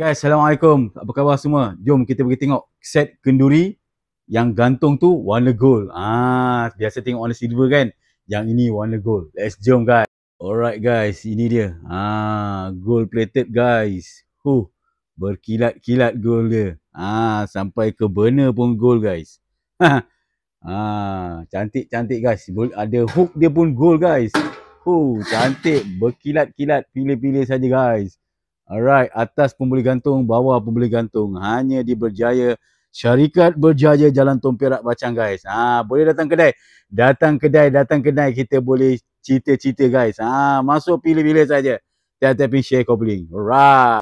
Guys, Assalamualaikum. Apa khabar semua? Jom kita pergi tengok set kenduri yang gantung tu warna gold. Ah, biasa tengok warna silver kan? Yang ini warna gold. Let's jump guys. Alright guys, ini dia. Ah, gold plated guys. Huh, berkilat-kilat gold dia. Ah, sampai ke burner pun gold guys. ah, cantik-cantik guys. Ada hook dia pun gold guys. Huh, cantik. Berkilat-kilat. Pilih-pilih saja guys. Alright, atas pembeli gantung, bawah pembeli gantung. Hanya di Berjaya. Syarikat Berjaya Jalan Tumpirak Bacang guys. Ha, boleh datang kedai. Datang kedai, datang kedai. Kita boleh cerita-cerita guys. Ha, masuk pilih-pilih saja. Tiap-tiap share kau beli. Alright.